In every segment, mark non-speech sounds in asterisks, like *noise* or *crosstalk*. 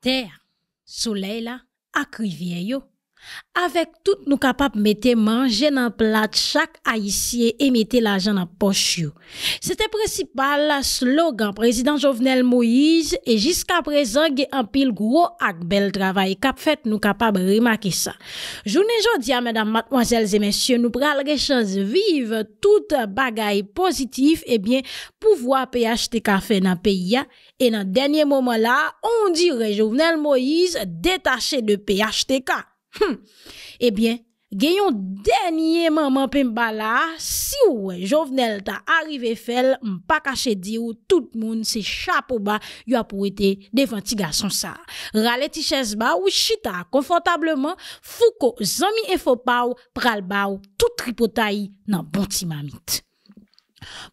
terre soleil la Awek tout nou kapap mette manje nan plat chak ayisye e mette la jan nan posyo. Sete presipal la slogan prezident Jovenel Moïse e jiska prezan ge anpil gwo ak bel travay kap fet nou kapap rimake sa. Jounen jodia mèdam matmwazèl zè mensyon nou pral rechans vive tout bagay pozitif e bien pouvoa PHTK fe nan peya e nan denye momon la on di re Jovenel Moïse detache de PHTK. Hmm, ebyen, genyon denye manman pem bala, si wè jovenel ta arive fel, mpa kache di ou tout moun se chapo ba ywa pou ete defanti gason sa. Rale ti ches ba ou chita konfantableman, fou ko zami e fopaw pral ba ou tout ripotay nan bonti mamit.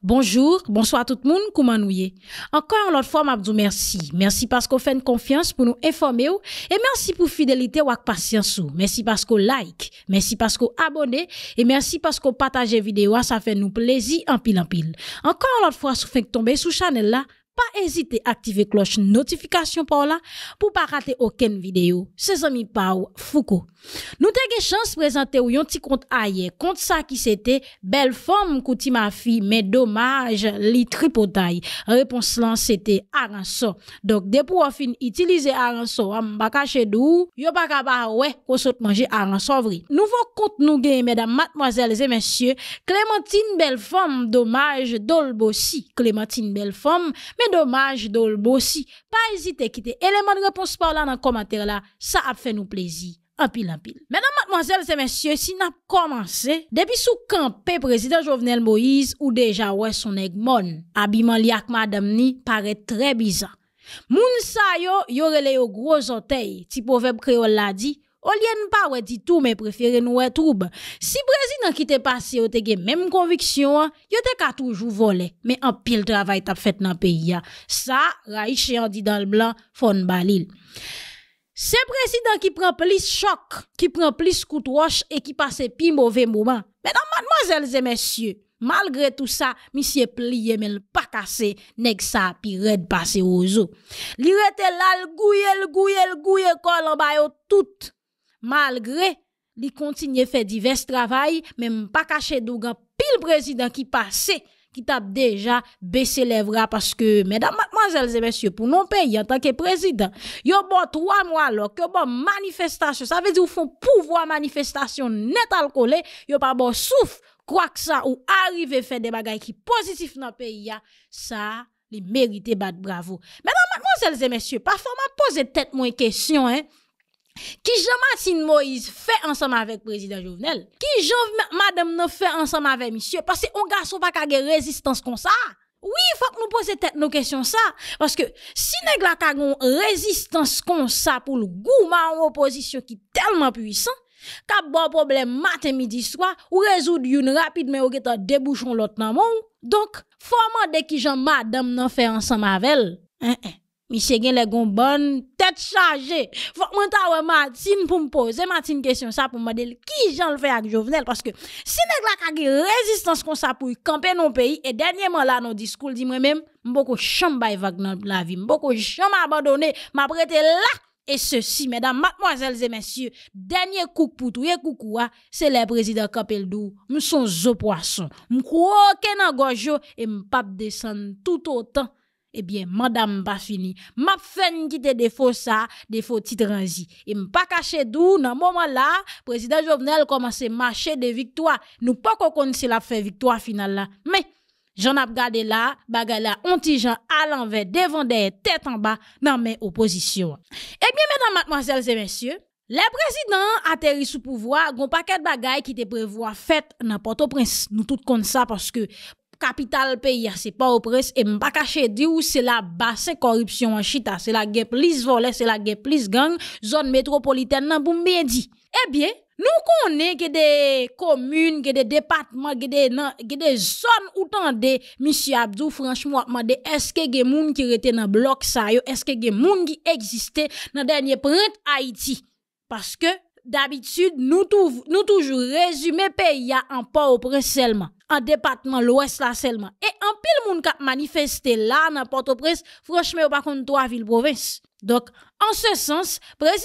Bonjour, bonsoir tout le monde, comment nous y Encore une autre fois, m'abdou merci. Merci parce qu'on fait une confiance pour nous informer et merci pour fidélité ou patience Merci parce qu'on like, merci parce qu'on abonnez et merci parce qu'on partage vidéo, ça fait nous plaisir en pile en pile. Encore une fois, si vous faites tomber sous channel là, pas hésiter à activer cloche notification pour là pour pas rater aucune vidéo. C'est amis Pau Foucault. Nous avons chance de présenter un petit compte ailleurs, compte ça qui c'était belle femme, couti ma fille mais dommage li tripotaille. Réponse là c'était Aranso. Donc dès pour fin utiliser Aranso, on pas cacher d'où, yo pas capable ah ouais qu'on saute manger Aranso vrai. Nouveau compte nous gagne mesdames mademoiselles et messieurs, Clémentine belle femme, dommage Dolbosi, Clémentine belle femme, mais dommage d'olbo si, Pas hésiter, quitter élément de réponse par là dans le commentaire là. Ça a fait nous plaisir. En pile, en pile. Mesdames, mademoiselles et messieurs, si n'a commencé, depuis sous campé président Jovenel Moïse ou déjà ouais son egmon, habillement liak madame ni paraît très bizarre. Moun sa yo, yo rele yo gros type ti proverbe créole l'a dit, Olyen pa wè ditou, mè prefere nou wè troub. Si prezident ki te pase yo te gen mèm konviksyon, yo te ka toujou vole, mè an pil travay tap fèt nan peyi ya. Sa, ray chey an di dan l blan, fon balil. Se prezident ki pren plis chok, ki pren plis koutouash, e ki pase pi mouve mouman, mè nan mademoiselles et messieurs, malgre tout sa, mi siye pliye mè l pakase, neg sa pi red pase yo zo. Li rete lal gouye, l gouye, l gouye kol an bayo tout. malgré li continue faire divers travail même pas caché d'ougan pile président qui passait qui t'a déjà baissé bras. parce que mesdames mademoiselles et messieurs pour non pays en tant que président yon bon trois mois alors que bon manifestation ça veut dire ou font pouvoir manifestation net alcoolé a pas bon souffle quoi que ça ou arrive faire des bagages qui positif dans pays ça les mérite bat bravo mesdames mademoiselles et messieurs parfois m'a poser tête moins question hein qui Jean-Martin Moïse fait ensemble avec le président Jovenel Qui Jean-Madame ne fait ensemble avec monsieur Parce qu'on garçon pas une résistance comme ça. Oui, il faut que nous posions nos questions ça. Parce que si nous avons une résistance comme ça pour le gouvernement opposition qui est tellement puissant, ka bon problème matin, midi, soir, ou résoudre une rapide, mais un débouchon débouchons l'autre dans le Donc, faut que qui Jean-Madame ne fait ensemble avec elle. Hein, hein. Michel gen les gon bonne tête chargée. Faut que ta matin pour me poser une question ça pour me dire qui j'en le fait avec Jovenel parce que si nèg la ka résistance comme ça pour camper non pays et dernièrement là dans discours dis moi même m'boko chambay vague dans la vie, beaucoup jamais abandonné, m'a prêté là et ceci, mesdames, mademoiselles et messieurs, dernier coup pour tout, et hein, c'est le président Capeldou. Nous sommes au poisson. Nous nan dans gojo et nous pas descendre tout autant Ebyen, mandam m pa fini, m ap fen gite defo sa, defo titranji. E m pa kache dou, nan mouman la, prezident Jovenel komanse mache de viktoa. Nou pa kon kon si la fe viktoa final la, men, jan ap gade la, bagay la ontijan alanve, devan deye tetan ba nan men oposisyon. Ebyen, eh menan matmanselze mensyon, le prezident aterri sou pouvoa, goun paket bagay ki te prevoa fet nan poto prensi. Nou tout kon sa, paske... capital pays, ah, c'est pas au presse, et m'pas caché dire où c'est la basse corruption en chita, c'est la guerre plus volée, c'est la guerre plus gang, zone métropolitaine, nan, pour bien dit. Eh bien, nous connaissons que des des que des départements, que des zones où de monsieur Abdou, franchement, m'a dit, est-ce que des qui étaient dans le bloc ça ça, est yo, que que moun qui qui dans le dernier print Haïti Parce que d'habitude, nous toujours toujours pe pays en pas au pres seulement en département l'Ouest là seulement. Et un pile qui a manifesté là n'importe Port-au-Prince, franchement, pas contre trois villes province. Donc, en ce sens, le président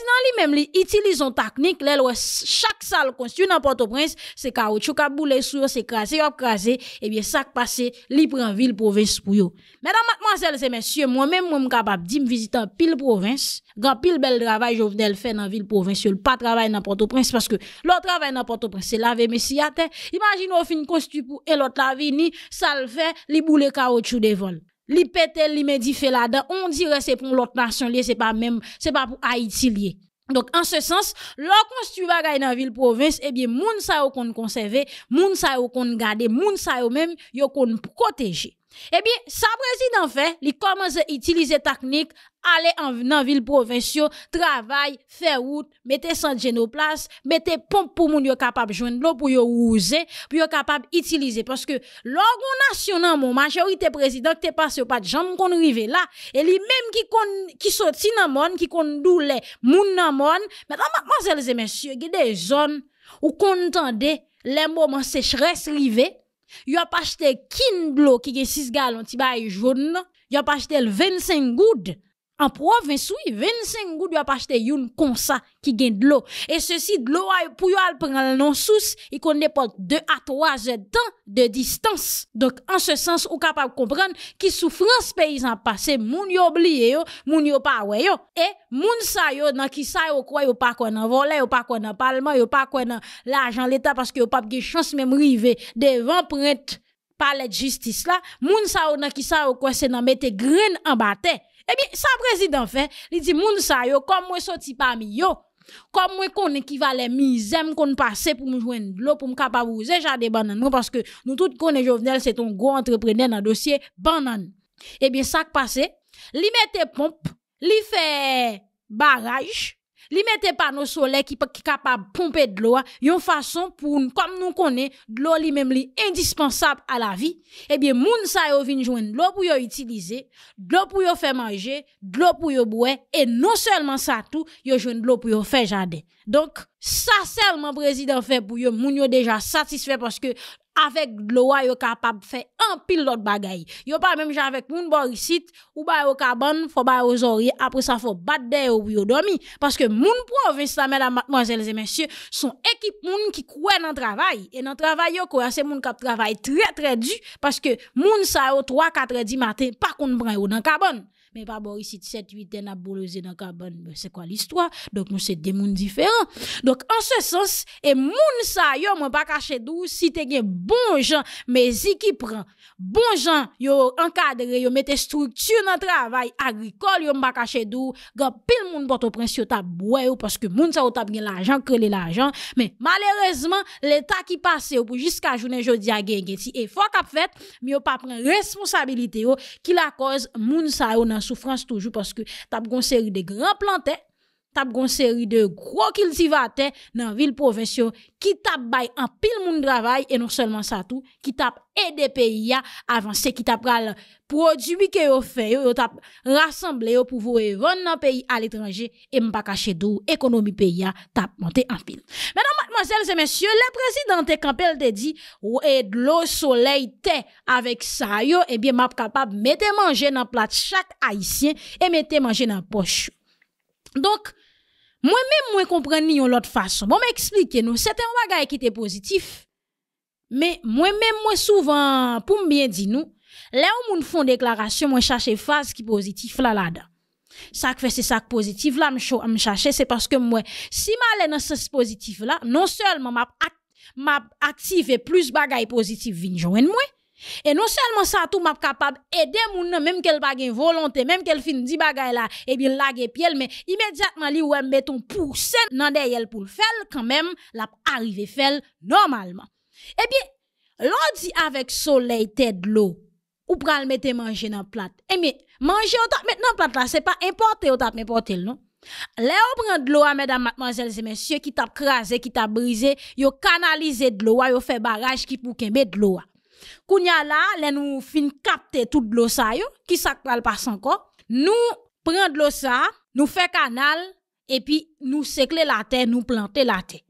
lui-même li utilise une technique, chaque salle construite dans Port-au-Prince, c'est caoutchouc à boule sur, c'est crasé, hop, crasé, et bien, ça qui passe, li prend ville, province pour yo. Mesdames, mademoiselles et messieurs, moi-même, je suis capable de visiter pile province, grand pile bel travail, je venais le faire dans ville province, je ne pas travail dans Port-au-Prince, parce que l'autre travail dans Port-au-Prince, c'est laver mes siates. Imaginez, on finit construit pour, et l'autre la vini, ça le fait, li boule caoutchouc des vols li pété li médifé là-dedans on dirait c'est pour l'autre nation lié c'est pas même c'est pas pour Haïti lié donc en ce sens lors construit bagaille dans ville province eh bien moun sa yo qu'on conserver moun sa yo qu'on garder moun ça yo même yo qu'on protéger eh bien, ça président fait, il commence à utiliser technique, aller en ville provinciale, travail, faire route, mettre sans génoplace, place, mettre pompe pour moun yo capable joindre l'eau pour yo user, pour yo capable utiliser parce que l'organisation, nationale, mon majorité président t'est passé pas de jambe qu'on arrivés là et lui même qui sont qui sorti dans monde qui conduisent les moun dans monde, mesdames et messieurs, il y a des zones où qu'on entendait les moments sécheresse rivé? Yo a acheté Kinblo qui est 6 gallons, tu bail jaune. Yo a acheté 25 gouttes en province, oui, 25 gouttes doit acheter une consa qui gagne de l'eau. Et ceci, de l'eau, pour aller prendre non sous, il connaît pas 2 à 3 heures de temps de distance. Donc, en ce sens, est capable de comprendre qui souffrance paysan passé, moun yon oublié yo, moun yon pas ouais Et moun sa yo, nan qui sa yo quoi, yo pas quoi nan volet, yo pas quoi nan parlement, yo pas quoi nan l'argent l'État parce que yo pas de chance même river devant prête par la justice là. Moun sa yo nan qui sa yo quoi, c'est nan mette graine en bataille. Eh bien, ça président fait, il dit moun sa yo comme moi sorti parmi yo, comme moi connais qui va les misem qu'on passer pour me joindre de l'eau pour me capable des bananes. » parce que nous tout est Jovenel c'est un gros entrepreneur dans le dossier banane. Eh bien, ça passé, li mette pompe, li fait barrage Li mette panneau solaire qui est capable de pomper de l'eau, une façon pour comme nous connaissons, de l'eau lui-même indispensable à la vie. Eh bien, moun sa yo vin de l'eau pour yo utiliser, de l'eau pour yo faire manger, de l'eau pour yo boire et non seulement ça tout, yo de l'eau pour yo faire jardin. Donc, ça seulement président fait pour yo, moun yo déjà satisfait parce que avec l'eau, yo capable faire un pile d'autres bagaille Yo pas même j'ai avec moun borisit, ou ba yo carbone, faut ba aux oreilles, après ça faut battre des ou yon Parce que moun province la mesdames, mademoiselles et messieurs, sont équipe moun qui croit dans travail. Et dans travail yo, quoi, c'est moun qui travaille très très dur, parce que moun sa yo 3, 4 du matin, pas qu'on prend yo dans carbone. men pa borisit 7-8 en a boulose nan kaban, se kwa l'histoire? Donk nou se demoun diferan. Donk an se sens, e moun sa yo mwen baka chedou, si te gen bon jan me zi ki pran, bon jan yo an kadre, yo mette struktur nan travay, agrikol yo mwen baka chedou, gen pil moun bato pran si yo tab wè yo, paske moun sa yo tab gen l'ajan, krele l'ajan, men malerèzman le ta ki pase yo pou jiska jounen jodi a gen gen ti, e fwa kap fèt mi yo pa pran responsabilite yo ki la koz moun sa yo nan Soufrans toujou paske tab gonseri de gran plantè tap gon seri de gro kiltivate nan vil profesyon ki tap bay an pil moun dravay e non selman sa tou ki tap ede peyi ya avanse ki tap pral prodjubi ke yo feyo yo tap rassemble yo pou vo evon nan peyi al etranje e mpa kache dou ekonomi peyi ya tap monte an pil. Menan mademoiselles et messieurs, le prezident te kampelle te di ou e dlo solei te avek sa yo e eh bie map kapab mette manje nan plat chak aisyen e mette manje nan poch. Donk, Moi-même, moi comprends ni l'autre façon. Bon, m'expliquer nous, c'est un bagage qui était positif. Mais moi-même, moi souvent, pour bien dire nous, là où moun font déclaration, moi cherche phase qui positif là là-dedans. Ça fait c'est ça positif là, me chercher, c'est parce que moi, si suis dans ce positif là, non seulement m'a activé plus bagage positif vin joindre moi, et non seulement ça, tout m'a capable d'aider, moun nan, même qu'elle pas une volonté, même qu'elle fin di bagay là, et eh bien la piel, mais immédiatement li ou ton dans nan derrière pour le faire, quand même, l'a arrivé faire normalement. Eh bien, l'on dit avec soleil tête de l'eau, ou pral mette manger dans plat. Eh bien, manger au tap maintenant plat là, c'est pas importé au tap importé, non? Là, on prend de l'eau, mesdames, mademoiselles et messieurs, qui t'a crasé, qui t'a brisé, yo canalisé de l'eau, yo fait barrage qui pour de l'eau. Kounya là, les nous fin capter tout l'eau ça yo, qui ça par son encore. Nous prendre l'eau ça, nous fait canal et puis nous sécler la terre, nous planter la terre.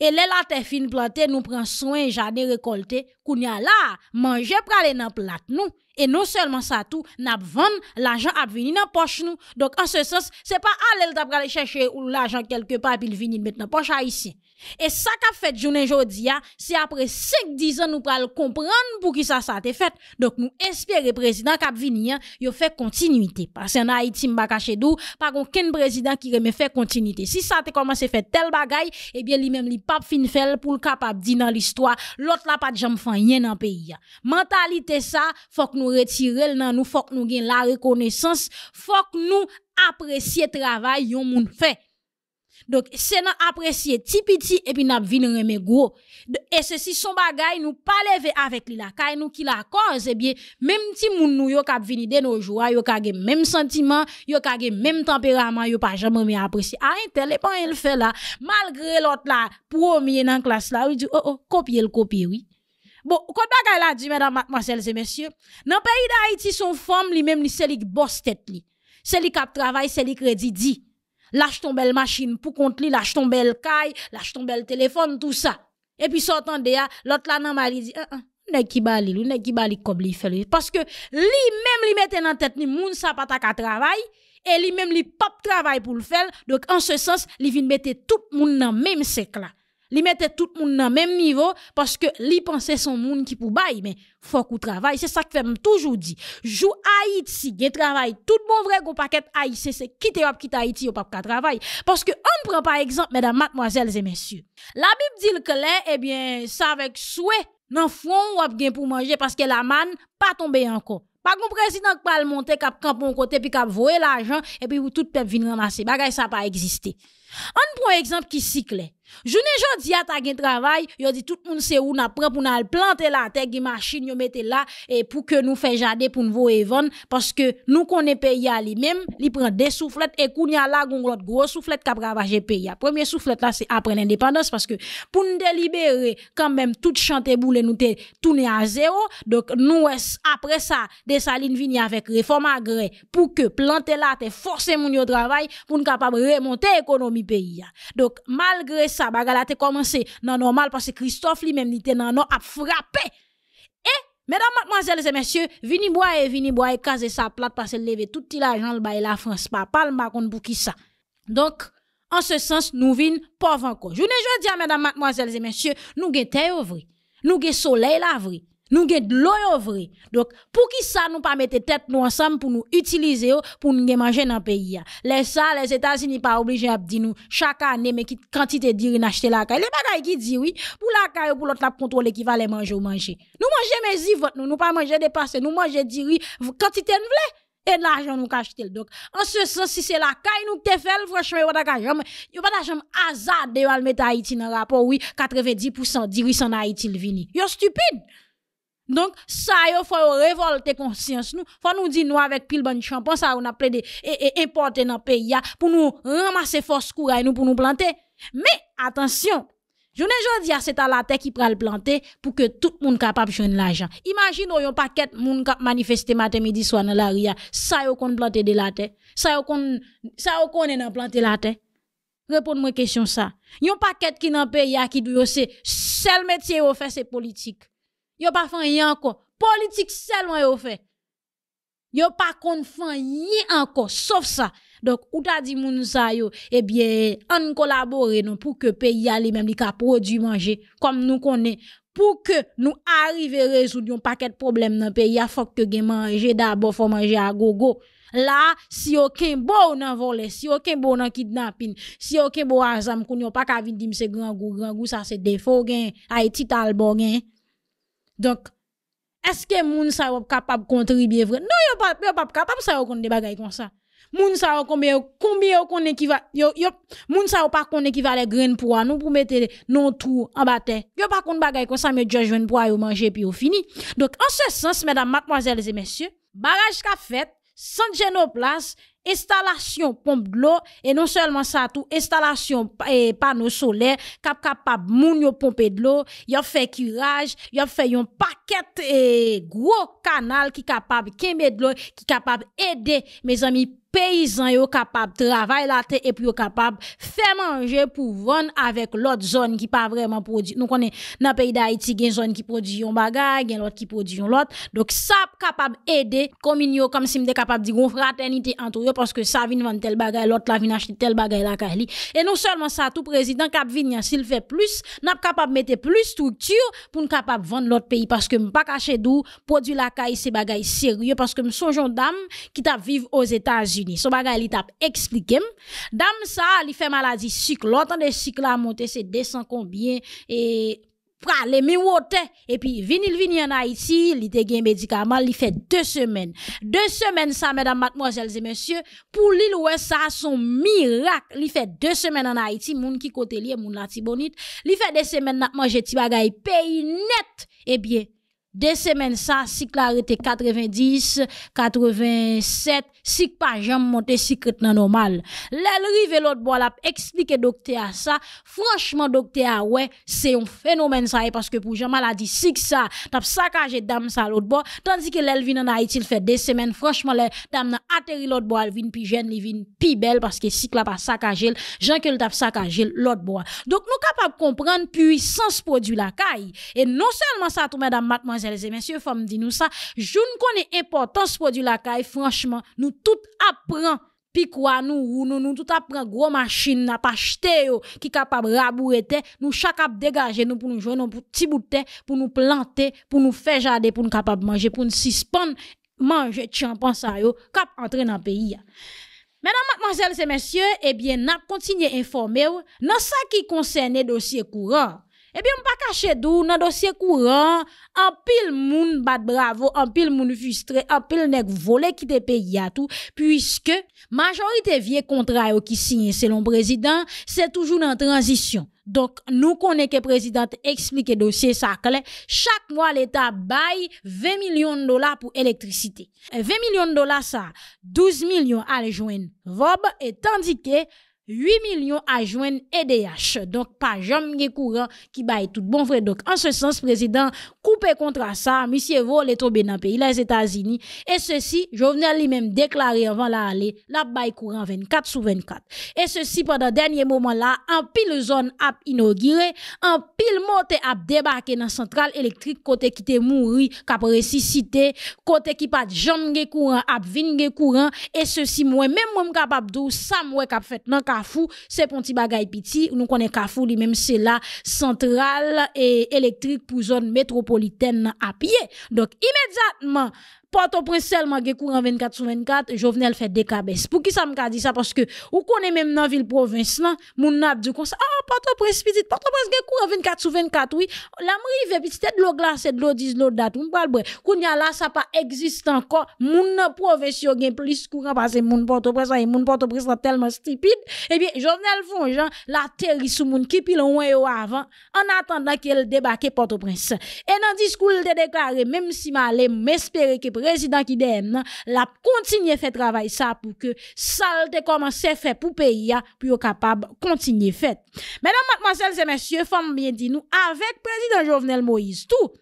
Et les la terre fin plantée, nous prend soin jardin récolté, kounya là, manger pral dans plate nous. Et non seulement ça tout, n'a vendre l'argent a venir dans poche nous. Donc en ce sens, c'est pas aller aller chercher l'argent quelque part puis il venir mettre dans poche ici. Et ça qu'a fait journée aujourd'hui, c'est après 5-10 ans nous pral comprendre pour qui ça ça été fait. Donc nous espérons président cap venir, il fait continuité parce qu'en Haïti m'a caché pas aucun président qui remet fait continuité. Si ça a commencé fait tel bagaille, eh bien lui-même li pas fin faire pour le capable dire dans l'histoire, l'autre là pas de jambe rien dans pays. Hein. Mentalité ça, faut que nous retirer il nous, faut que nous gagne la reconnaissance, faut que nous apprécier travail yon nous fait. Donc, c'est nan apprécier petit petit et puis n'a vinn remet gros. Et ceci son bagay nous pas lever avec lui là. Kay nous qui la cause, eh bien, même ti moun nou yo k'ap vini de nos jours, yo ka gen même sentiment, yo ka gen même tempérament, yo pas jamais mais apprécier. Ah, tel et pas il fait là. Malgré l'autre là, premier dans classe là, il dit oh oh, copier le copier oui. Bon, kote bagay la dit, madame mademoiselles et messieurs, dans pays pays son femme li même li selik boss tête li. Selik ap travay, selik crédit Lâche ton belle machine pour compte li, lâche ton belle caille, lâche ton belle téléphone, tout ça. Et puis sortant de là, l'autre là nan il dit, ah, ah, nèg ki bali, ou nèg ki comme li fait Parce que lui même li mette dans tête ni moun sa pas travail et lui même li pap travail pour le faire. Donc en ce sens, li vient mettre tout moun dans même cercle là. Li mettait tout le monde dans même niveau parce que li pensait son monde qui pou bay, mais faut qu'on travaille, c'est ça que fait toujours dit. Jou Haïti, gen travail, tout bon vrai qu'on paquet Haïti c'est quitter ou quitte Haïti ou pas ka travail parce que on prend par exemple mesdames mademoiselles et messieurs. La Bible dit que là eh bien ça avec souhait nan fond ou ap gen pour manger parce que la manne pas tomber encore. Pas qu'on président qui pas le monter cap mon côté puis cap voyer l'argent et puis tout peuple vient ramasser. Bagay ça pas exister on exemple qui exemple qui ne Jounen jodi a ta gen travail, yo dit tout monde se où na prend pour nan al plante la te gi pour yo mette la nous e pou que nous nous jade pou nous nous Parce que nou à lui li même li des de et qu'on e koun a la goun soufflette gwo souflet payé pays première Premier c'est après l'indépendance parce que pour nous délibérer quand même tout chante boule nous te à zéro. Donc nous après ça ça salines de avec vini avec réforme que Pour que plante la te force mon pour travail pou capable remonter remonte donc, malgré ça, bagala te commencé non normal parce que Christophe lui-même était non, non, a frappé. Mesdames, mademoiselles et messieurs, vini boire, vini boire, caser sa plate parce que levé tout l'argent le bail la France, pas m'a le kon bouki sa. Donc, en ce sens, nous vins pas encore. Je ne veux dis à mesdames, mademoiselles et messieurs, nous gen terre nous guet soleil la nous avons de l'eau vrai. Donc, pour qui ça nous pas mettre tête nous ensemble pour nous utiliser pour nous manger dans le pays? Les ça, les États-Unis pas obligés à dire nous chaque année, mais quantité de acheter la caille. Les bagailles qui disent oui, pour la caille, pour l'autre la contrôler qui va les manger ou manger. Nous mangeons mes yves, nous, nous pas manger des passés, nous manger oui quantité nous voulons et l'argent nous cache donc en ce sens si c'est la caille nous te fait franchement on pas a pas d'argent hasard de mettre Haïti dans rapport oui 90% dirigeants en Haïti le yo stupide donc, ça, il faut révolter conscience nous. faut nous dire nous avec pile bonne champagne, ça, on a plaidé et, importer dans le pays pour nous ramasser force courage nous pour nous planter. Mais, attention, je ne dis c'est à la terre qui prend le planter pour que tout le monde capable de joindre l'argent. Imagine, on oh, y a pas paquet de monde qui manifesté matin, midi, soir dans la ria. Ça, yon qu'on planter de la terre. Ça, yon qu'on, ça, yon qu'on est dans planter la terre. Réponds-moi question ça. Yon paquet qui dans le pays qui doit c'est, seul métier au fait, c'est politique. Yo pa fon yi anko, politik sel wè yo fè. Yo pa kon fon yi anko, sof sa. Donk, ou ta di moun sa yo, ebyè, an kolabore nou pou ke pe yi ale mèm li ka prodwi manje, kom nou konen, pou ke nou arrive rezoud yon paket problem nou, pe yi a fok te gen manje, dabo fò manje a gogo. La, si yo ken bo ou nan vole, si yo ken bo ou nan kidnapin, si yo ken bo anzam kon yo pa kavidim se gran go, gran go sa se defo gen, ay tit albo gen. Donc, est-ce que moun sa yon capable de contribuer vrai? Non, yon pas, yon pas capable sa yon des bagailles comme ça. Moun sa combien, combien yon qui va, yon, yon, moun sa yon pas konne qui va les graines pour nous pour mettre non tout en bateau. Yon pas connaît bagaille comme ça, mais Dieu jeune pour yon manger puis yon fini. Donc, en ce sens, mesdames, mademoiselles et messieurs, barrage qu'a fait, San place installation pompe de l'eau et non seulement ça tout installation et eh, panneau solaire cap capable de pomper de l'eau y a fait curage y a fait un paquet et eh, gros canal qui capable kembe de l'eau qui capable aider mes amis paysans yo capable de travailler la terre et puis capable faire manger pour vendre avec l'autre zone qui pas vraiment produit. Nous est dans pays d'Haïti, il y a une zone qui produit un bagage, il y a l'autre qui produit un l'autre. Donc ça capable aider comme comme si me capable dire une fraternité entre eux parce que ça vient vendre tel bagage, l'autre la vient acheter tel bagage la Et non seulement ça, tout président cap s'il fait plus, n'a capable mettre plus structure pour capable vendre l'autre pays parce que pas caché d'où produit la kay, c'est bagage sérieux parce que me sont dame qui vivent vivre aux États-Unis fini. Son bagay li tap expliqué. Dame ça, li fait maladie cycle. L'autant de cycle a monter, c'est 200 combien et prale, mi wote, et puis vinil vini en Haïti, li te gen médicament, li fait deux semaines. Deux semaines ça, mesdames, mademoiselles et messieurs, pour li loué ça, son miracle, li fait deux semaines en Haïti, moun ki kote li, moun la tibonite, li fait deux semaines n'a manger ti bagay, pays net, eh bien, deux semaines ça, cycle arrêté 90, 87, cycle pas jamais monté cycle normal. et l'autre bois l'a expliqué docteur ça. Franchement docteur ah ouais, c'est un phénomène ça parce que pour Jean maladie cycle ça, t'as saccagé dame ça l'autre bois tandis que vient en Haïti fait deux semaines franchement l'elle dame n'a atterri l'autre bois, vient plus jeune, vient plus belle parce que cycle a pas saccagé, gens que t'a saccagé l'autre bois. Donc nous de comprendre puissance produit la caille et non seulement ça tout mesdames mademoiselles Mesdames et messieurs, me dit nous ça, je ne connais importance pour du caille, franchement, nous tout apprend puis quoi nous nous nous tout apprend gros machine n'a pas acheté qui capable rabouetter. nous chaque cap dégager nous pour nous jouer pour petit bout de pour nous planter pour nous faire jardin pour nous capable manger pour nous suspendre manger champan ça cap entrer dans pays Mesdames, mademoiselles et messieurs, eh bien, n'a continué informer dans ça qui concerne dossier courant. Ebyon eh pa kache dou nan dosye kouran, anpil moun bat bravo, anpil moun fustre, anpil nek vole ki te peyi atou, pwiske majorite vie kontra yo ki sinye selon prezident, se toujou nan tranzisyon. Donk nou konen ke prezident eksplike dosye sa kle, chak mwa l'Etat baye 20 milyon dola pou elektrisite. Eh, 20 milyon dola sa, 12 milyon ale jwen vob et tandike... 8 millions à joindre EDH. Donc, pas jamais courant qui baille tout bon vrai. Donc, en ce sens, président, coupez contre ça, monsieur vol est tombé dans le pays, les États-Unis. Et ceci, Jovenel lui-même déclaré avant la aller, la baille courant 24 sur 24. Et ceci, pendant dernier moment là, en pile zone a inauguré, en pile montée a débarqué dans centrale électrique, côté qui était mouri, qui a ressuscité, côté qui pas jamais courant, a courant. Et ceci, moi, même moi, capable de ça, moi, cap fait, non, Kafou, c'est pour petit bagay petit. Nous connaissons Kafou, lui-même, c'est la centrale et électrique pour zone métropolitaine à pied. Donc, immédiatement, Port-au-Prince seulement gè courant 24 sur 24, Jovenel fait des cabesses. Pour qui ça me dit ça parce que ou est même dans ville province là, moun n'a ah Port-au-Prince petit, Port-au-Prince gè courant 24 sur 24 oui. La m'rive petit de l'eau glacée, de l'eau 10, l'eau date, on parle Kounya là ça pas existe encore. mon nan province yo gen plus courant parce que mon Port-au-Prince et moun Port-au-Prince tellement stupide. Eh bien Jovenel font la terre sous moun qui pile loin yo avant en attendant qu'elle débarque Port-au-Prince. Et dans discours il déclaré même si m'allais m'espérer que président qui la continuer fait travail ça pour que ça te commence à faire pour pays pour capable continuer faire. Mesdames, mademoiselles et messieurs, femmes bien dit nous avec président Jovenel Moïse tout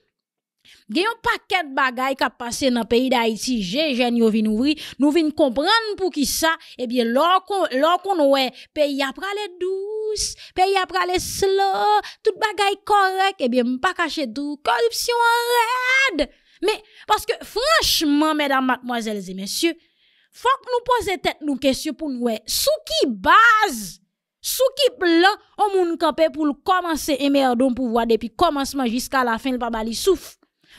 Gen yon paket bagay kap qui nan pays dans pays je j'ai yo vin ouvri, nous vin comprendre pour qui ça. Eh bien lorsqu'on lor kon we, pays apra le pays pays après le slow, tout bagay eh bien pas tout. Corruption en red. Mais, parce que franchement, mesdames, mademoiselles et messieurs, faut que nous posions tête nous question pour nous. Sous qui base, sous qui plan, on moun campé pour commencer à pour pouvoir depuis commencement jusqu'à la fin, le pas souffre.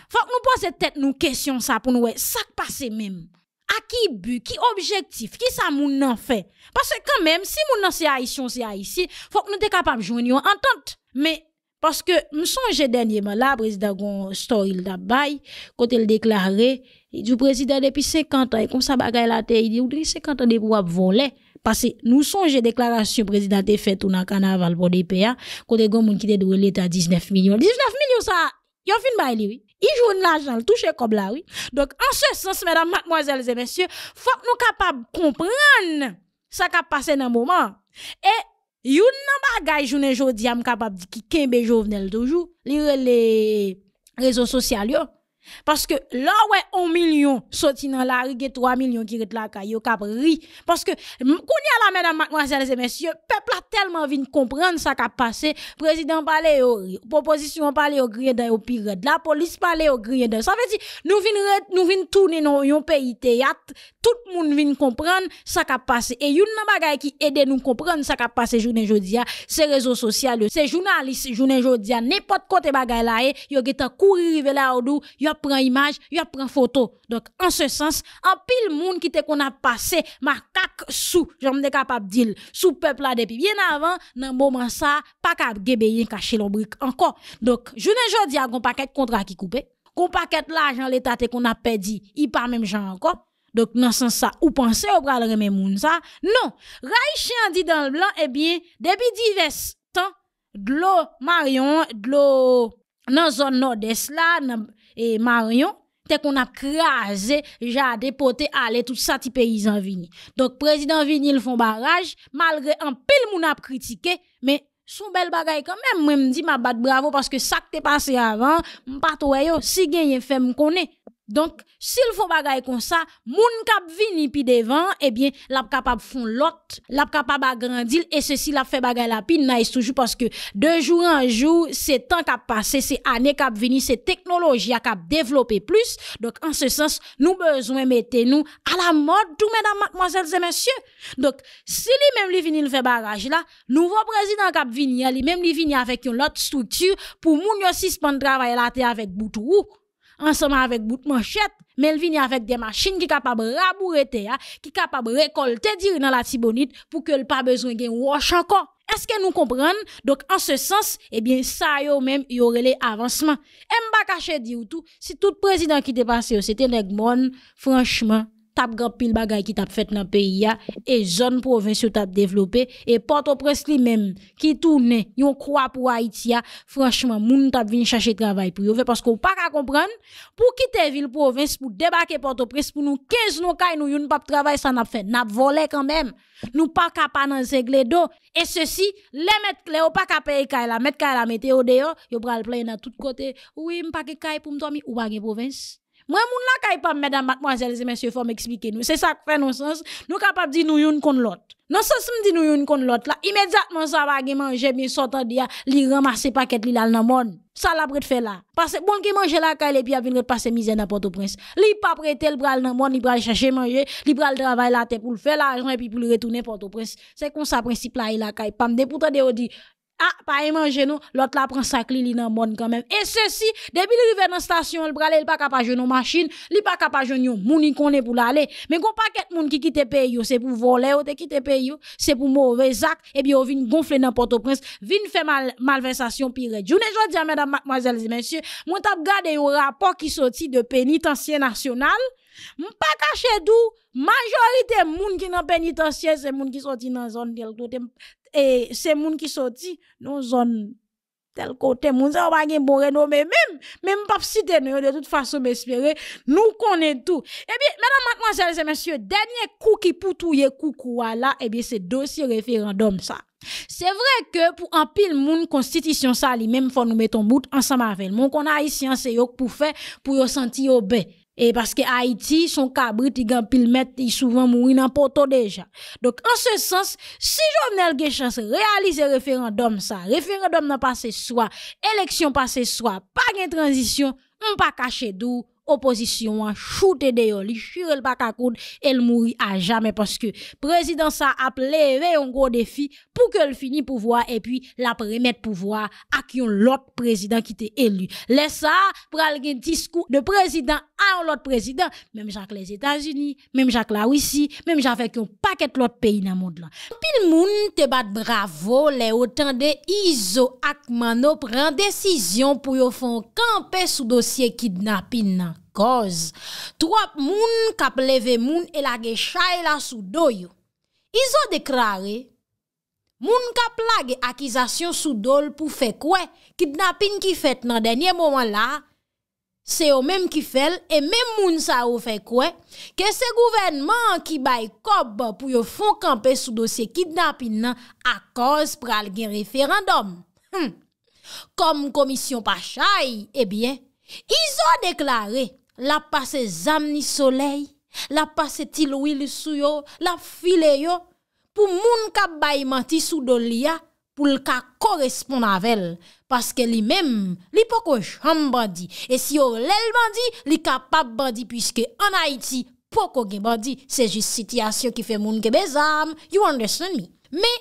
Faut que nous posions tête nous question ça pour nous. Ça passe même. à qui but, qui objectif, qui ça moun en fait. Parce que quand même, si moun ici, c'est haïtien, c'est haïtien, faut que nous soyons capables de jouer entente. Mais, parce que nous songe dernièrement, la, président Gon story dabay, kote déclarait du président depuis 50 ans, et comme ça bagaille la te, il depuis 50 ans an depi voler. Parce que nous songe déclaration, président, te fait, ou carnaval, pour pou DPA, kote des moun qui dwe l'état 19 millions, 19 ça, sa, yon fin bay li, oui. joue l'argent, il touche comme là, oui. Donc, en ce sens, mesdames, mademoiselles et messieurs, mèsyè, capables comprendre ce qui sa qu'a passé le moment et You namba gay jounen jodi am kapap di ki kenbe jovnel dojou li re le rezon sosyal yo. Parce que là où est 1 million sorti dans la rue, 3 millions qui rentrent la caillou capri. Parce que qu'on y a là mesdames, mademoiselles et messieurs, peuple a tellement vienne comprendre ça qui a passé. Président parlait au proposition parlait au grien dans au pire de la police parlait au Ça veut dire nous vienne nous tourner dans un pays théâtre. Tout le monde vienne comprendre ça qui a passé. Et une bagaille qui aide nous comprendre ça qui a passé journée jodia, ces réseaux sociaux, c'est journalistes journée jodia, n'importe côté bagaille là, yo gitan courir là au prend image, il a photo. Donc, en ce sens, en pile monde qui te qu'on a passé, macaque sous, j'en suis capable de dire, sous peuple là depuis bien avant, dans moment ça, pas qu'à gébéyer cacher l'ombre encore. Donc, je ne dis gon un paquet de contrat qui coupé, un paquet l'argent l'État qu'on a perdu, il pas même gens encore. Donc, dans ce sens, ou pensez au bras même moun ça? Non. Raïchien dit dans le blanc, eh bien, depuis divers temps, de l'eau marion, de l'eau, dans zone nord-est là, et Marion, t'es qu'on a crasé, j'ai déporté, aller tout ça, ti paysan vini. Donc, président vini, ils font barrage, malgré un pile moun a critiqué, mais son bel bagay quand même, moi me dis ma bat bravo parce que ça que t'es passé avant, pas yo, si gagne fait me connaît, donc, s'il faut choses comme ça, moun kap vini pi devant, eh bien, l'a capable font lot, l'a capable grandir. et ceci l'a fait bagay la pi toujours parce que de jour en jour, c'est temps kap passé, c'est année kap vini, c'est technologie kap développer plus. Donc, en ce sens, nous besoin mettez-nous à la mode tout mesdames, mademoiselles et messieurs. Donc, si même lui vini le fait bagage là, nouveau président kap vini, hein, lui-même lui avec une autre structure pour moun yo suspendre travail là avec boutou ensemble avec bout de manchette, mais elle vient avec des machines qui capables de rabourer hein, qui capables de récolter dire dans la tibonite pour que le pas besoin de wash encore. Est-ce que nous comprenons? Donc, en ce sens, eh bien, ça, yo même, y aurait les avancements. Et dit ou tout, si tout président qui passé, c'était Negmon, franchement, tap grand pile bagay qui tap fait dans pays et jeune province tap développé et Port-au-Prince lui-même qui tourne yon croix pour Haïti franchement moun tap vin chercher travail pour yo parce qu'on pas comprendre pour quitter ville province pour débarquer Port-au-Prince pour nous 15 nous kay nous yon pas travail ça n'a fait n'a volé quand même nous pas capable dans zègle d'eau et ceci les mettre clé ou pas capable kay la mettre kay la au dehors yo pral plein dans tout côté oui m'pas kay pour me dormir ou pas province moi, moun la kay e pas, mesdames, mademoiselles et messieurs, faut m'expliquer nous. C'est ça qui fait non sens. Nous capables de dire nous yon contre l'autre. Non sens me dit nous yon contre l'autre immédiatement ça va manger bien sortant dia, li ramasser paquet li a dans monde. Ça la prête fait là. Parce que bon qui mange la kay et puis a venir passer misère dans Port-au-Prince. Li pas prête, le bras nan monde, li bras chercher manger, li pral le travail là tête pour le faire l'argent et puis pour le retourner Port-au-Prince. C'est comme ça principe là il la kay. Pas me pourtant de dit ah, pas l'autre la prend sa clé, nan bon quand même. Et ceci, depuis l'arrivée dans la station, il prale, il pas capable de nos machines, il pas capable pas jouer nos mouni pour l'aller. Mais qu'on pas qu'être moun qui quitte pays, c'est pour voler ou te quitte pays, c'est pour mauvais actes, et bien, on vient gonfler dans Port-au-Prince, vient faire mal, malversation pire. Je ne veux pas dire, mesdames, mademoiselles et messieurs, moi t'as gardé un rapport qui sorti de pénitencier national, pas caché d'où, majorité monde qui nan pénitencier, c'est moun qui sorti dans zone et c'est monde qui sorti nous zone tel côté moun on pa gen bon mais même même pas citer nous de toute façon m'espérer nous connaissons tout Eh e bien madame mademoiselle et messieurs dernier coup qui pour coucou là et bien c'est dossier référendum ça c'est vrai que pour un pile constitution ça lui même faut nous mettons en bout ensemble avec mon haïtien c'est yo pour faire pour y sentir au et parce que Haïti, son cabrit, il gagne pile mètre, il souvent mourir dans poteau déjà. Donc, en ce sens, si Jovenel réaliser réalise référendum ça, référendum n'a passé soit, élection passé soit, pas de transition, on pas caché d'où, opposition a shooté dehors, li jure le bakakoud, elle mourit à jamais parce que président ça a levé un gros défi pour que le pouvoir et puis la remettre pouvoir à qui on l'autre président qui était élu. Laisse ça pral un discours de président à un autre président, même Jacques les États-Unis, même Jacques la Russie, même Jacques avec un paquet l'autre pays dans le monde là. Pile moun te bat bravo les autant de Iso Mano prend décision pour yon font camper sous dossier kidnapping koz. Trop moun kap leve moun elage chay la sou doyo. Izo dekrare moun kap lage akizasyon sou doyo pou fe kwen kidnapin ki fet nan denye mouman la se yo menm ki fel e menm moun sa ou fe kwen ke se gouvenman ki bay kob pou yo fon kampe sou dosye kidnapin nan a koz pral gen referandom. Hm. Kom komisyon pa chay, ebyen Izo deklare la pase zam ni soley, la pase tiloui li sou yo, la file yo pou moun ka baymati sou do li ya pou l ka korespon avel. Paske li mem, li poko chan badi. E si yo lel badi, li ka pap badi pwiske an Haiti poko ge badi. Se jist sityasyon ki fe moun ke bezam, you understand mi?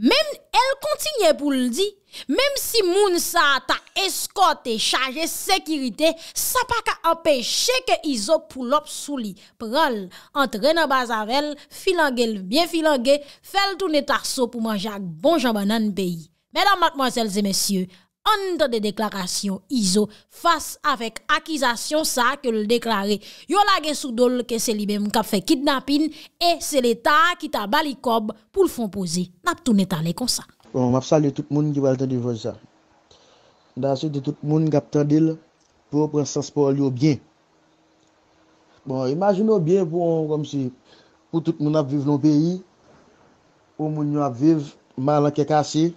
Mem el kontinye pou l di, mem si moun sa ta eskote chaje sekirite, sa pa ka apè cheke izo pou lop souli. Pral, antre nan bazarel, filange l byen filange, fel toune tarso pou manja ak bonjaban nan beyi. Mèlan matman selze mesye, Onda de deklarasyon Iso, fase avek akizasyon sa ke l deklaré. Yo la gen sou dole ke se li bem kap fe kidnapin, e se l eta ki ta balikob pou l fonpoze. Nap tou neta le konsa. Bon, map sali tout moun ki wale te divoja. Dansi de tout moun kap tendil pou prensespo li ou bien. Bon, imajin ou bien pou tout moun ap viv nou peyi, pou moun nou ap viv malan kekasi.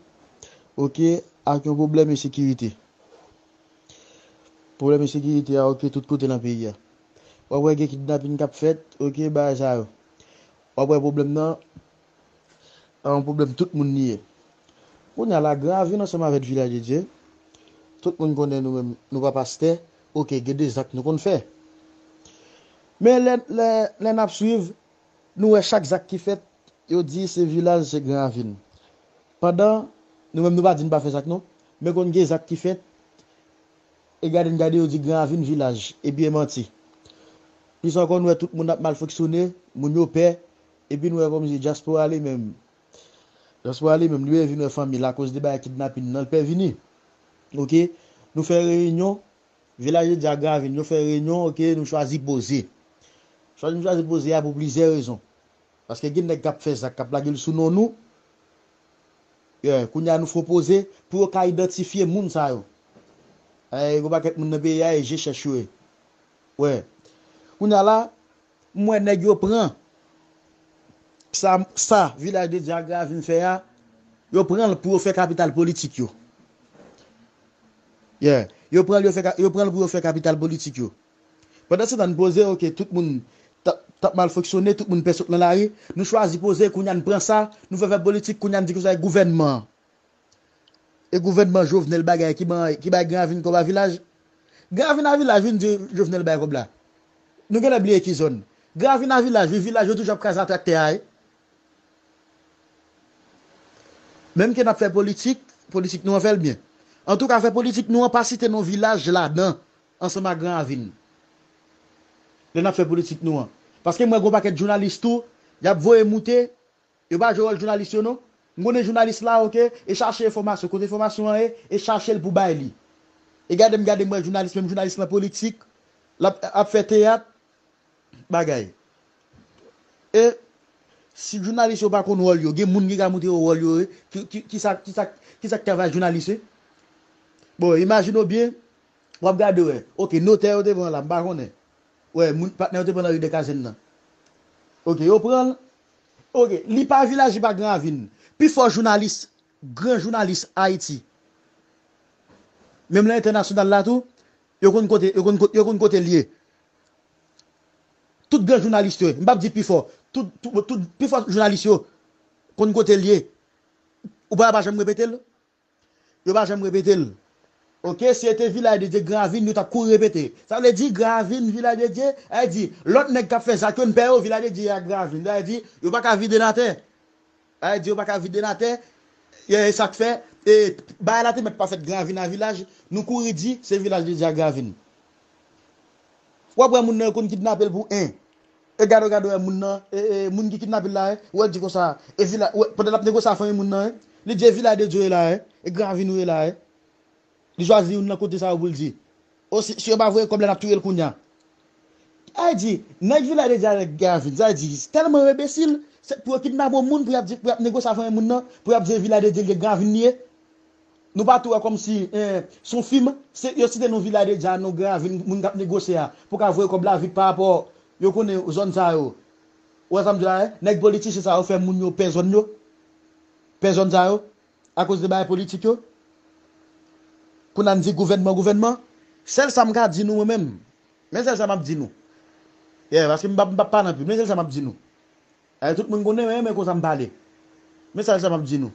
Ok? ak yon problem yon sikiriti. Problem yon sikiriti, a ok, tout kote nan piye. Ou a wey ge ki dap yon kap fet, ok, ba a zaro. Ou a wey problem nan, a yon problem tout moun niye. Ou niya la gravine, an seman vet vilaje dje, tout moun konnen nou wapaste, ok, gede zak nou konn fe. Men lè nab suyv, nou wey chak zak ki fet, yo di se vilaje se gravine. Padan, Nou mèm nou ba din pa fe sak nou, mè kon gen zak ki fet, e gade nou gade ou di Granvin Vilaj, e bi e manti. Pis an kon nou e tout moun ap mal foksyone, moun yo pe, e bi nou e kon mizi Jaspo Ali mèm. Jaspo Ali mèm, nou e vi nou e fami la, kon se deba e kidnapin nou, nan l'pe vini. Ok, nou fe reynyon, Vilaj e di Granvin, nou fe reynyon, ok, nou chwazi boze. Chwazi boze ya pou blize rezon, paske gen nek kap fe zak, kap la gen sou non nou, Koun ya nou fropoze pou ka identifiye moun sa yo. E, eh, yon baket moun nabeya e jesha chouye. Wè. Koun ya la, mwen neg yo pran. Sa, sa, vilaj de Diagravin fè ya. Yo pran pou yo fè kapital politik yo. Yeah. Yo pran pou yo fè kapital politik yo. Pwè da se dan npoze, ok, tout moun... tap mal foksyone, tout moun pesok nan la yi. Nou chwaz dipoze, kou nyan pren sa. Nou fe fe politik, kou nyan dikou sa e gouvenman. E gouvenman jo vne l bagay ki bag Granvin kou la vilaj. Granvin la vilaj, vin di, jo vne l bagay kou bla. Nou gen abliye ki zon. Granvin la vilaj, vi vilaj yo touj ap kreza takte ay. Menm ke nap fe politik, politik nou an fel bien. An tou ka fe politik, nou an pa site nou vilaj la nan ansan ma Granvin. Le nap fe politik nou an. Paske mwen go pa ket jounalistou, yap vo e moute, yo ba jowol jounalist yo nou, mwen jounalist la okey, e chache informasyon, kote informasyon e, e chache l pou bay li. E gade mwen jounalist, mwen jounalist la politik, ap fe teyat, bagay. E, si jounalist yo bakon woy yo, ge moun giga moute yo woy yo, e, ki sak teyat vay jounalist se, bon, imajino bien, wap gade we, okey, noter yo teyat voun la, mba kon e, Ouè, moun partner te pwè nan yon dekazen nan. Ok, yo pral. Ok, li pa vilaj yi pa gran vin. Pi fò jounalist, gran jounalist Haiti. Mem la internasyon dal la tou, yo kon kote, yo kon kote, yo kon kote liye. Tout gran jounalist yo, mbap di pi fò. Tout, tout, tout, pi fò jounalist yo, kon kote liye. Ou ba, ba, jèm repete lè? Ou ba, jèm repete lè? Ok, si ete vilay de dje Granvin, nou ta kou repete. Sa le di Granvin, vilay de dje, ay di, lot nek kapfe, sakyon peyo vilay de dje ya Granvin. Da, ay di, yo baka vide naten. Ay di, yo baka vide naten. Ya, yon sakfe, ba la te met pa fet Granvin na vilaj, nou kou re di, se vilaj de dje ya Granvin. Wap wè mounnen kon kidnapel pou en? E gado gado wè mounnen, e mounnen ki kidnapel la, wè di kosa, wè, pwè, pwè, pwè, pwè, pwè, pwè, pwè, pwè, pwè, pwè, Di jwa zi yon nan kote sa yon boul di. O si yon ba vwe kobla na ptuyel koun ya. A di, nèk vilade jane Gavin, a di, stel mwen wè besil, pou wè kidnabo moun pou yap negosafan yon moun nan, pou yap zi vilade jane Gavin niye. Nou pa tou wè kom si, eh, son film, se yosite nou vilade jane Gavin moun gap negosaya, pou ka vwe kobla vit pa apò, yon koun yon zon zay yo. Wè zan mwen dila e, eh, nèk politisye sa yon fè moun yo pe zon yo, pe zon zay yo, akos de bay politik yo, Kou nan di gouvenman, gouvenman. Sel sa mga djinou mwen men. Men sel sa mga djinou. Ye, vaskan mbap mbap pan api. Men sel sa mga djinou. E, tout mwen gounen mwen mwen kou sa mbale. Men sel sa mga djinou.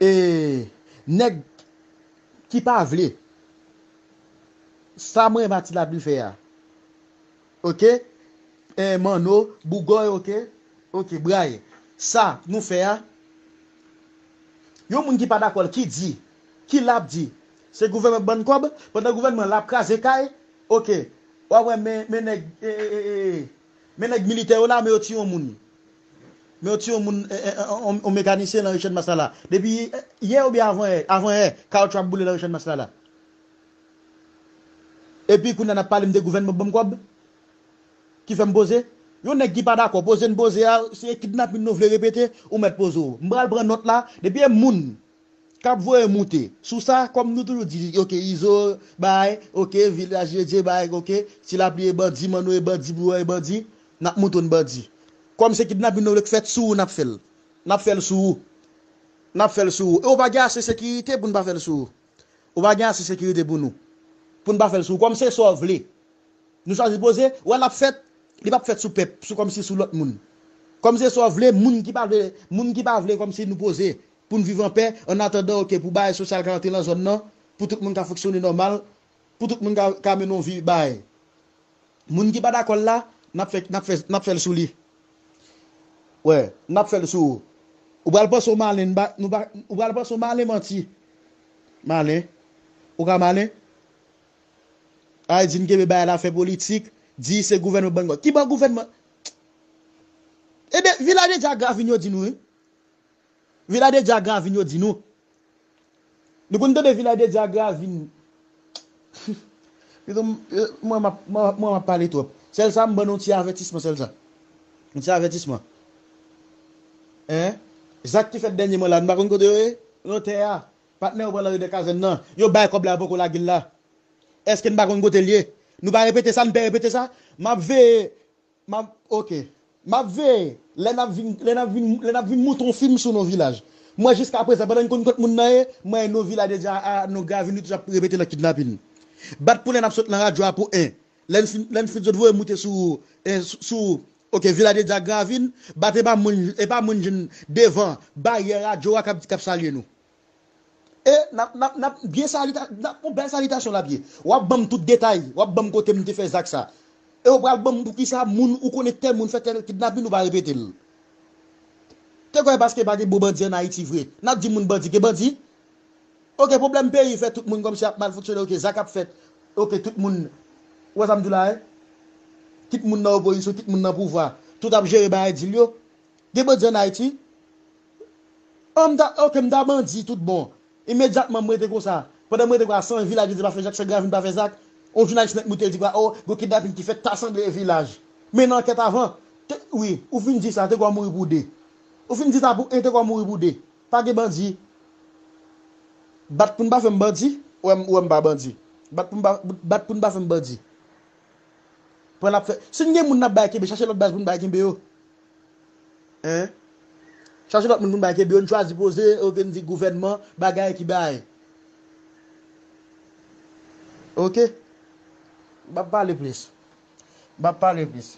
E, neg, ki pa avle, sa mwen mwen tilap mwen feya. Ok? E, man nou, bugoy, ok? Ok, braye. Sa, mwen feya. Yo mwen ki pa dakol, ki di? Ki lap di? Se gouvenme ban kwab? Pwede gouvenme lap kwa zekay? Ok. Wawen menek menek milite wana me oti yon moun. Me oti yon moun o mekanise yon rejen masala. Depi ye ou bi avon e? Koutran boule yon rejen masala. E pi kounen apalim de gouvenme ban kwab? Ki fèm boze? Yon nek gipa da kwa boze yon boze se yon kidnap moun nou vle repete ou met bozo. Mbral pre not la. Depi yon moun Kap vwe moute, sou sa, kom nou tou nou di, yoke, izo, baye, yoke, vilaje, dje baye, yoke, si la pli e badi, manwe e badi, bouwe e badi, nap mouton badi. Kom se ki dna binou lèk fèt sou ou nap fèl? Nap fèl sou ou? Nap fèl sou ou? E ou bagyan se sekirite pou nou pa fèl sou ou? Ou bagyan se sekirite pou nou? Poun pa fèl sou ou? Kom se sou avlé? Nou chan se boze, ou an ap fèt? Li pa fèt sou pep, sou kom se sou lot moun. Kom se sou avlé, moun ki pa avlé, moun ki pa avlé, kom se nou boze, Poun vivan pe, an ato do ke pou baye sosyal karantina zon nan, pou tout moun ka foksyone normal, pou tout moun ka menon vi baye. Moun ki ba dakol la, nap fèl sou li. We, nap fèl sou. Ou bal pa sou malen, ou bal pa sou malen manti. Malen, ou ka malen? Ay din ke be baye la fè politik, di se gouverne ban gò. Ki ban gouverne man? Eh Ebe, vilade ja gavinyo di nou e. Vila de Jagra vin yo di nou. Nou kon do de vila de Jagra vin. Mwen ap pali to. Sel sa mwen an ti avetisme sel sa. Ti avetisme. Zat ki fet denye mwen la. Mwen bakon kote yo e. Mwen ote ya. Patnen ou balo yo de kazen nan. Yo bay kobla bokou la gila. Eske mwen bakon kote li e. Mwen bakon repete sa. Mwen pe repete sa. Mwen ap ve e. Mwen ap... Ok. Mwen ap ve e. Len ap vin mouton film sou nou vilaj. Mwa jiska apre, zaba len kon kont moun naye, mwen nou vilaj de diya, nou Gavin, nou tja pou rebete la kidnapini. Bat pou len ap sot lan radywa pou en, len fin zot vwe mouten sou, ok, vilaj de diya Gavin, bat epa moun jen devan, baye radywa kap salye nou. E, nap, nap, nap, biye salita, nap pou bon, bel salita sou la biye. Wap bam tout detay, wap bam kote moun te fe zak sa. E ou pral bom pou ki sa moun, ou konen ten moun fet ten, kit nan bin ou ba repete l. Te kwa e baske bagi bo bandi enay ti vre. Nan di moun bandi, ge bandi. Ok, problem pe yi fet, tout moun kom si ap mal foksyon, ok, zak ap fet. Ok, tout moun, wazam dou la e. Eh? Kit moun nan goyisou, kit moun nan pouva. Tout ap jere ban ay di l yo. Ge bandi enay ti. Ok, mda bandi tout bon. Imediatman mwete kwa sa. Pwede mwete kwa san, vila di zi pa fe zak, se gravin pa fe zak. Onjou nan ismet moutel di kwa, o, oh, go ki dabin ki fe tasan de e vilaj. Men an ket avan, te, ouye, ou fin di sa, te kwa mou yi boudi. Ou fin di sa, pou, en eh, te kwa mou yi boudi. Ta ge bandi. Bat pou mba fèm bandi, ou em, ou em ba bandi. Bat pou mba, bat pou mba fèm bandi. Pon ap fè, se nge moun nan bayke be, chache lòt bayke moun bayke mbe yo. Hein? Chache lòt moun bayke mbe yo, nchwa zipoze, ou gen di gouvenman, bagay ki bay. Ok? Bap pale plis. Bap pale plis.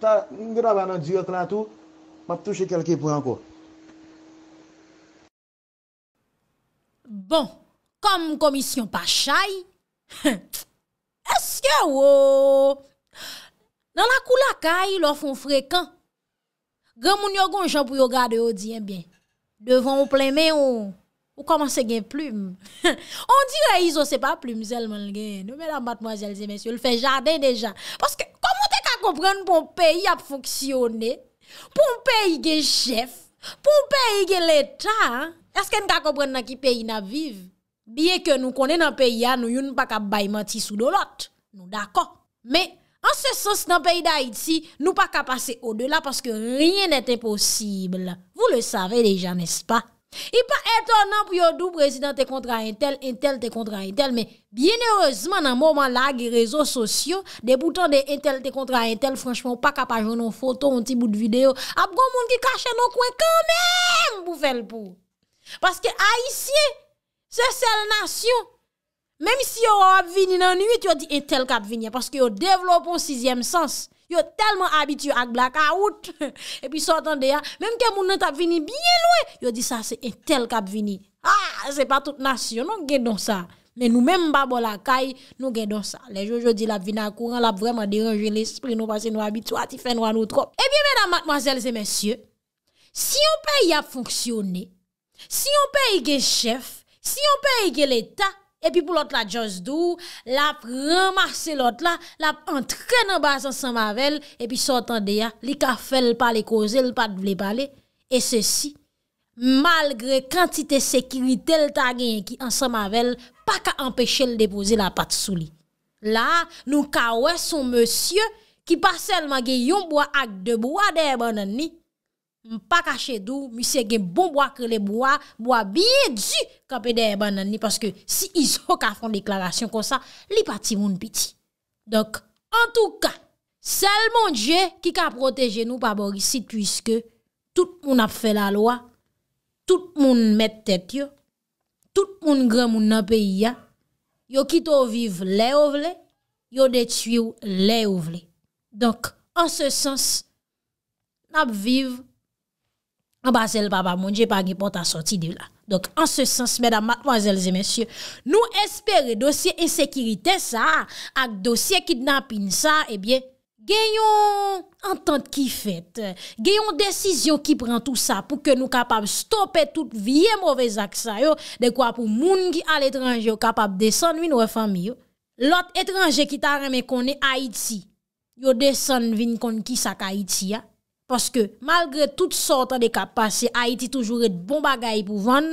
Ta, mbira ban nan diyo klan tou, bap touche kelke pou anko. Bon, kom komisyon pa chay, *laughs* eske wou, nan la kou la kay, lor fon frekan. Gè moun yo gonjan pou yo gade o diyen eh ben. Devon ou plemen ou... Ou koman se gen plume? *laughs* On di rey zo se pa plume zelman gen. Nou mè la batmoazelze mensyo, l fe jaden deja. Paske komon te ka kompren pou mpeyi ap foksyone? Pou mpeyi gen chef? Pou mpeyi gen letan? Eske nou ka kompren nan ki peyi nan viv? Biye ke nou konen nan peyi an, nou yon nou pa ka baymati sou do lot. Nou dako. Me, an se sos nan peyi da iti, nou pa ka pase o de la paske riyen ete posible. Vou le save deja nespa? I pa eton nan pou yo dou prezident te kontra Intel, Intel te kontra Intel, men bien erezman nan mouman lagi rezo sosyo, de bouton de Intel te kontra Intel, franchman, pa kapajon nou foto, ou ti bout videyo, ap goun moun ki kache nou kwen kamen pou fel pou. Paske a isye, se sel nasyon, menm si yo ap vini nan 8, yo di Intel kap vini, paske yo devlopon 6e sens. Yo telman habitu ak blakaout. *laughs* E pi sotan de ya, menm ke mounen tap vini biye loue, yo di sa se entel kap vini. Ah, se pa tout nasyon, nou gen don sa. Men nou menm babo la kay, nou gen don sa. Le jojo di la vina akouran, la vreman deranje l'esprit, nou pase nou habitu ati fenwa nou trop. E biye mèdame, mademoiselles et messieurs, si yon pe y ap fonksyonne, si yon pe y ge chef, si yon pe y ge l'Etat, Epi pou lot la Josdou, lap remase lot la, lap entren an bas an san mavel, epi sotan deya li ka fel pale koze l pat vle pale. E se si, malgre kantite sekirite l ta genye ki an san mavel, pa ka empeshe l depoze la pat sou li. La, nou ka wè son monsye ki pa selman gen yon bo a ak debo a debo nan ni. m pa kache dou, mi se gen bon bwa ke le bwa, bwa biye dji kapede e banan ni, paske si *laughs* iso ka fon deklarasyon kon sa, li pati moun piti. Donk, an tou ka, sel moun je ki ka proteje nou pa borisi, pwiske, tout moun ap fe la loa, tout moun met tete yo, tout moun gren moun ap e ya, yo ki tou vive le ou vle, yo detu yo le ou vle. Donk, an se sens, nap vive le, Abazel baba mounje pa gipon ta soti de la Donk an se sens mèdame, akvazelze mèsyo Nou espere dosye ensekirite sa Ak dosye kidnapin sa Ebyen eh genyon entente ki fet Genyon desisyon ki pren tout sa Pou ke nou kapab stopet tout vie mouvez ak sa yo De kwa pou moun ki al etranje yo kapab desen vin ou e fami yo Lot etranje ki ta reme konen Haiti Yo desen vin konen ki sak Haiti ya Paske malgre tout sortan de kapase, Haiti toujou et bon bagay pou van,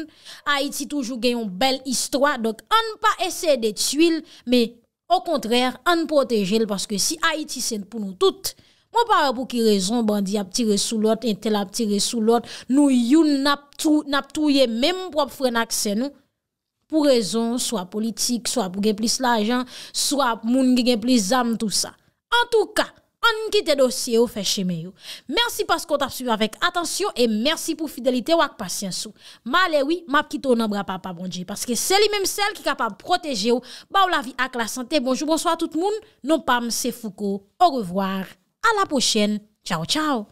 Haiti toujou gen yon bel istwa, dok an pa ese de t'huil, me au kontrèr, an protejel, paske si Haiti sen pou nou tout, mou para pou ki rezon, bandi ap tire sou lot, intel ap tire sou lot, nou yon nap touye menm pou ap frena kse nou, pou rezon, swa politik, swa pou gen plis la jan, swa moun gen plis zam, tout sa. En tout ka, an ki te dosye ou fe cheme yo. Mersi pas kon tap suyo avek atansyon e mersi pou fidelite ou ak pasyensou. Ma lewi, ma pkito nan bra pa pa bonje. Paske se li menm sel ki kapab proteje ou ba ou la vi ak la sante. Bonjou, bonsoy a tout moun. Non pa mse fuko. Ou revoir. A la pochen. Chau chau.